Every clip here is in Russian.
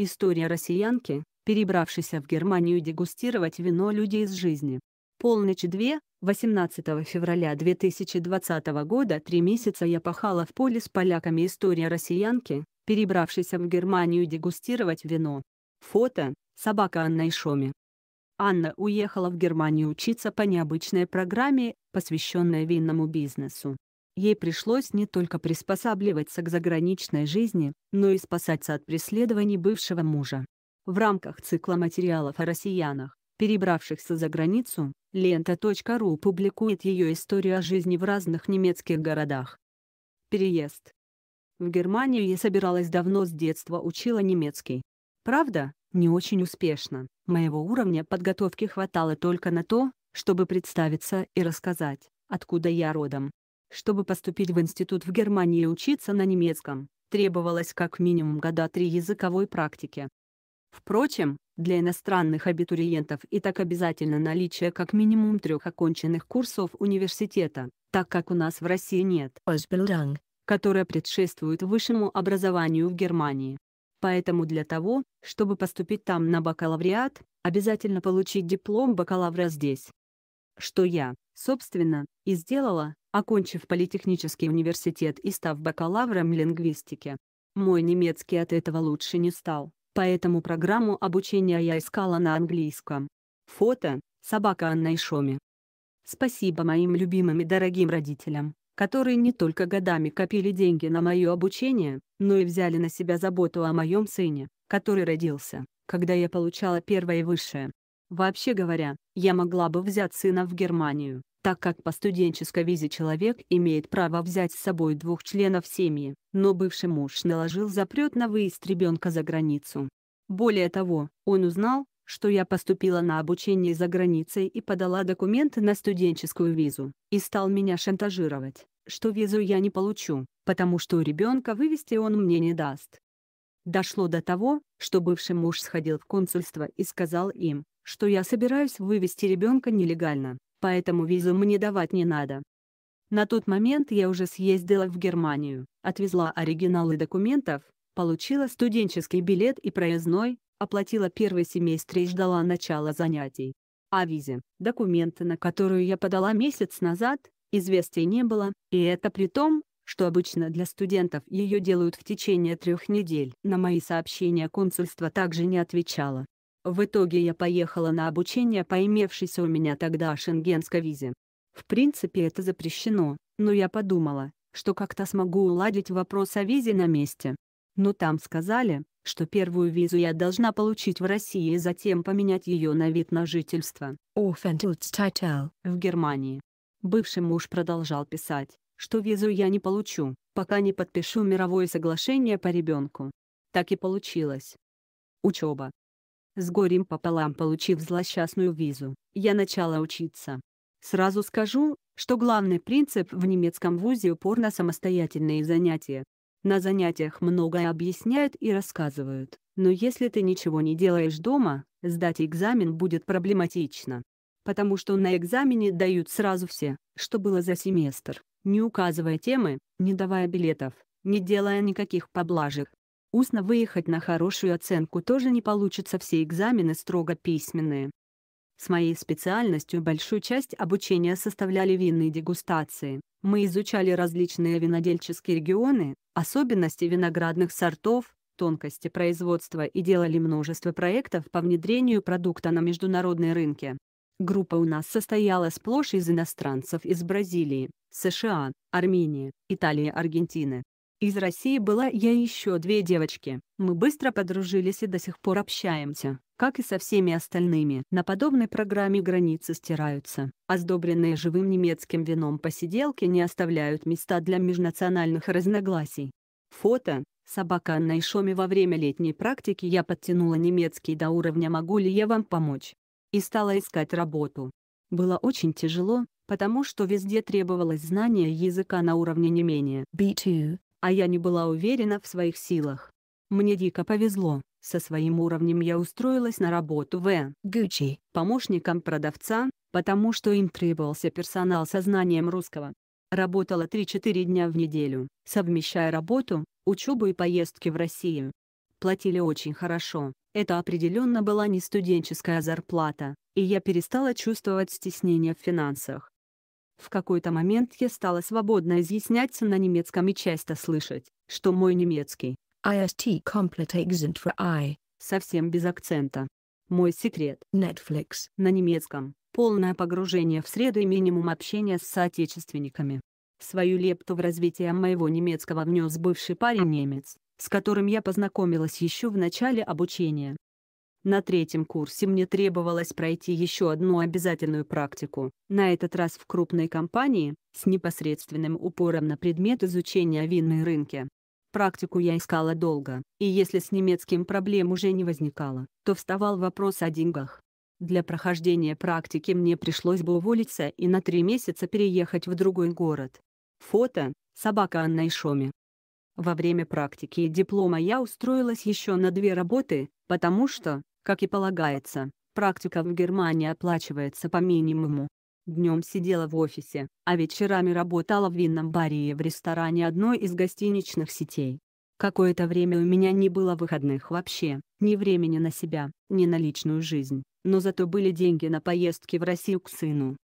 История россиянки, перебравшейся в Германию дегустировать вино людей из жизни. Полночь 2, 18 февраля 2020 года три месяца я пахала в поле с поляками история россиянки, перебравшейся в Германию дегустировать вино. Фото, собака Анна и Шоми. Анна уехала в Германию учиться по необычной программе, посвященной винному бизнесу. Ей пришлось не только приспосабливаться к заграничной жизни, но и спасаться от преследований бывшего мужа. В рамках цикла материалов о россиянах, перебравшихся за границу, лента.ру публикует ее историю о жизни в разных немецких городах. Переезд. В Германию я собиралась давно с детства учила немецкий. Правда, не очень успешно, моего уровня подготовки хватало только на то, чтобы представиться и рассказать, откуда я родом. Чтобы поступить в институт в Германии и учиться на немецком, требовалось как минимум года три языковой практики. Впрочем, для иностранных абитуриентов и так обязательно наличие как минимум трех оконченных курсов университета, так как у нас в России нет Ausbildung, которая предшествует высшему образованию в Германии. Поэтому для того, чтобы поступить там на бакалавриат, обязательно получить диплом бакалавра здесь. Что я, собственно, и сделала, окончив политехнический университет и став бакалавром лингвистики. Мой немецкий от этого лучше не стал, поэтому программу обучения я искала на английском. Фото – собака Анна и Шоми. Спасибо моим любимым и дорогим родителям, которые не только годами копили деньги на мое обучение, но и взяли на себя заботу о моем сыне, который родился, когда я получала первое высшее. Вообще говоря, я могла бы взять сына в Германию, так как по студенческой визе человек имеет право взять с собой двух членов семьи, но бывший муж наложил запрет на выезд ребенка за границу. Более того, он узнал, что я поступила на обучение за границей и подала документы на студенческую визу, и стал меня шантажировать, что визу я не получу, потому что ребенка вывести он мне не даст. Дошло до того, что бывший муж сходил в консульство и сказал им, что я собираюсь вывести ребенка нелегально, поэтому визу мне давать не надо. На тот момент я уже съездила в Германию, отвезла оригиналы документов, получила студенческий билет и проездной, оплатила первый семестр и ждала начала занятий. О визе, документы на которую я подала месяц назад, известий не было, и это при том, что обычно для студентов ее делают в течение трех недель. На мои сообщения консульство также не отвечало. В итоге я поехала на обучение по имевшейся у меня тогда шенгенской визе. В принципе это запрещено, но я подумала, что как-то смогу уладить вопрос о визе на месте. Но там сказали, что первую визу я должна получить в России и затем поменять ее на вид на жительство. Aufenthaltstitel в Германии. Бывший муж продолжал писать, что визу я не получу, пока не подпишу мировое соглашение по ребенку. Так и получилось. Учеба. С горем пополам получив злосчастную визу, я начала учиться. Сразу скажу, что главный принцип в немецком вузе упор на самостоятельные занятия. На занятиях многое объясняют и рассказывают, но если ты ничего не делаешь дома, сдать экзамен будет проблематично потому что на экзамене дают сразу все, что было за семестр, не указывая темы, не давая билетов, не делая никаких поблажек. Устно выехать на хорошую оценку тоже не получится все экзамены строго письменные. С моей специальностью большую часть обучения составляли винные дегустации. Мы изучали различные винодельческие регионы, особенности виноградных сортов, тонкости производства и делали множество проектов по внедрению продукта на международные рынки. Группа у нас состояла сплошь из иностранцев из Бразилии, США, Армении, Италии, Аргентины. Из России была я и еще две девочки. Мы быстро подружились и до сих пор общаемся, как и со всеми остальными. На подобной программе границы стираются, а сдобренные живым немецким вином посиделки не оставляют места для межнациональных разногласий. Фото. Собака Анна и Шоми во время летней практики я подтянула немецкий до уровня «Могу ли я вам помочь?» и стала искать работу. Было очень тяжело, потому что везде требовалось знание языка на уровне не менее B2, а я не была уверена в своих силах. Мне дико повезло, со своим уровнем я устроилась на работу в Gucci помощником продавца, потому что им требовался персонал со знанием русского. Работала 3-4 дня в неделю, совмещая работу, учебу и поездки в Россию. Платили очень хорошо, это определенно была не студенческая зарплата, и я перестала чувствовать стеснение в финансах. В какой-то момент я стала свободно изъясняться на немецком и часто слышать, что мой немецкий IST complete exent for I совсем без акцента. Мой секрет Netflix на немецком – полное погружение в среду и минимум общения с соотечественниками. Свою лепту в развитие моего немецкого внес бывший парень-немец, с которым я познакомилась еще в начале обучения. На третьем курсе мне требовалось пройти еще одну обязательную практику, на этот раз в крупной компании, с непосредственным упором на предмет изучения винной рынки. Практику я искала долго, и если с немецким проблем уже не возникало, то вставал вопрос о деньгах. Для прохождения практики мне пришлось бы уволиться и на три месяца переехать в другой город. Фото, собака Анна и Шоми. Во время практики и диплома я устроилась еще на две работы, потому что, как и полагается, практика в Германии оплачивается по минимуму. Днем сидела в офисе, а вечерами работала в винном баре и в ресторане одной из гостиничных сетей. Какое-то время у меня не было выходных вообще, ни времени на себя, ни на личную жизнь, но зато были деньги на поездки в Россию к сыну.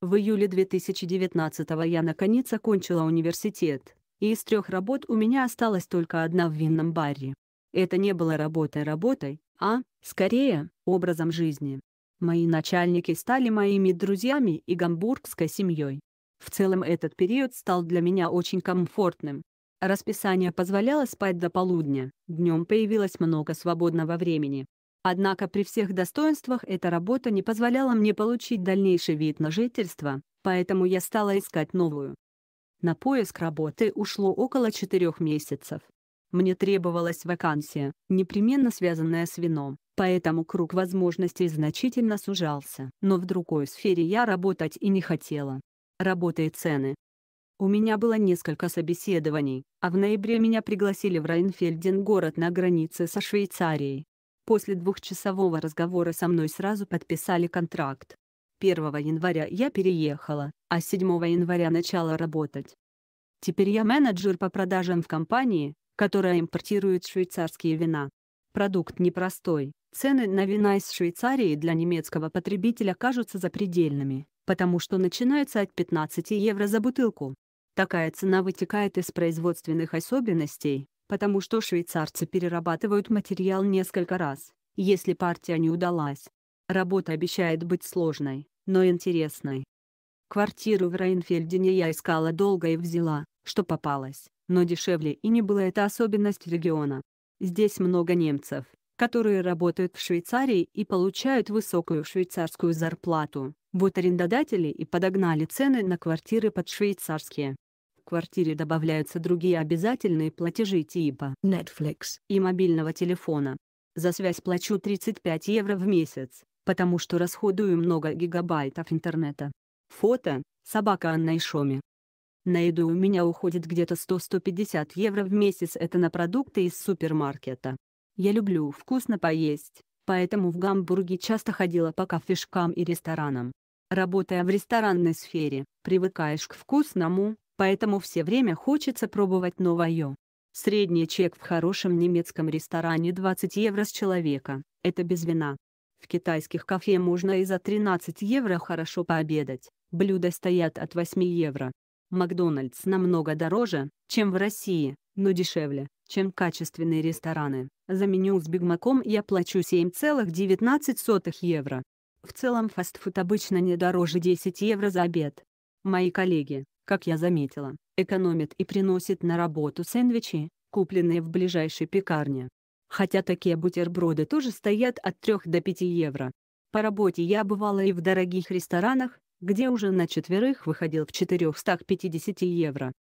В июле 2019 я наконец окончила университет, и из трех работ у меня осталась только одна в винном баре. Это не было работой-работой, а, скорее, образом жизни. Мои начальники стали моими друзьями и гамбургской семьей. В целом этот период стал для меня очень комфортным. Расписание позволяло спать до полудня, днем появилось много свободного времени. Однако при всех достоинствах эта работа не позволяла мне получить дальнейший вид на жительство, поэтому я стала искать новую. На поиск работы ушло около четырех месяцев. Мне требовалась вакансия, непременно связанная с вином, поэтому круг возможностей значительно сужался. Но в другой сфере я работать и не хотела. Работа и цены. У меня было несколько собеседований, а в ноябре меня пригласили в Райнфельден город на границе со Швейцарией. После двухчасового разговора со мной сразу подписали контракт. 1 января я переехала, а 7 января начала работать. Теперь я менеджер по продажам в компании, которая импортирует швейцарские вина. Продукт непростой, цены на вина из Швейцарии для немецкого потребителя кажутся запредельными, потому что начинаются от 15 евро за бутылку. Такая цена вытекает из производственных особенностей, потому что швейцарцы перерабатывают материал несколько раз. Если партия не удалась, Работа обещает быть сложной, но интересной. Квартиру в Рейнфельдене я искала долго и взяла, что попалось, но дешевле и не было это особенность региона. Здесь много немцев, которые работают в Швейцарии и получают высокую швейцарскую зарплату. Вот арендодатели и подогнали цены на квартиры под швейцарские. В квартире добавляются другие обязательные платежи типа Netflix и мобильного телефона. За связь плачу 35 евро в месяц, потому что расходую много гигабайтов интернета. Фото, собака Анна и Шоми. На еду у меня уходит где-то 100-150 евро в месяц это на продукты из супермаркета. Я люблю вкусно поесть, поэтому в Гамбурге часто ходила по кафешкам и ресторанам. Работая в ресторанной сфере, привыкаешь к вкусному, поэтому все время хочется пробовать новое. Средний чек в хорошем немецком ресторане 20 евро с человека, это без вина. В китайских кафе можно и за 13 евро хорошо пообедать, блюда стоят от 8 евро. Макдональдс намного дороже, чем в России, но дешевле, чем качественные рестораны. За меню с Бигмаком я плачу 7,19 евро. В целом фастфуд обычно не дороже 10 евро за обед. Мои коллеги, как я заметила, экономят и приносят на работу сэндвичи, купленные в ближайшей пекарне. Хотя такие бутерброды тоже стоят от 3 до 5 евро. По работе я бывала и в дорогих ресторанах, где уже на четверых выходил в 450 евро.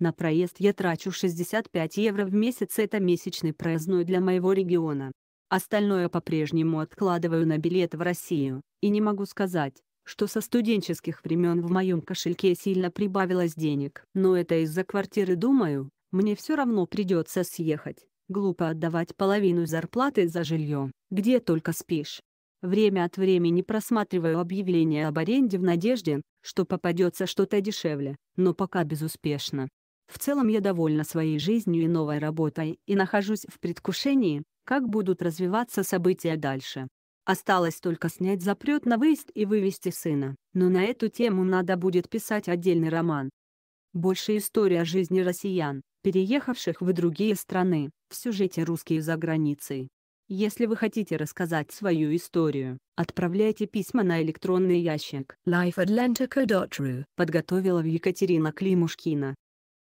На проезд я трачу 65 евро в месяц, это месячный проездной для моего региона. Остальное по-прежнему откладываю на билет в Россию, и не могу сказать, что со студенческих времен в моем кошельке сильно прибавилось денег. Но это из-за квартиры думаю, мне все равно придется съехать, Глупо отдавать половину зарплаты за жилье, где только спишь. Время от времени просматриваю объявления об аренде в надежде, что попадется что-то дешевле, но пока безуспешно. В целом я довольна своей жизнью и новой работой и нахожусь в предвкушении, как будут развиваться события дальше. Осталось только снять запрет на выезд и вывести сына, но на эту тему надо будет писать отдельный роман. Больше история жизни россиян переехавших в другие страны, в сюжете «Русские за границей». Если вы хотите рассказать свою историю, отправляйте письма на электронный ящик lifeatlantico.ru подготовила Екатерина Климушкина.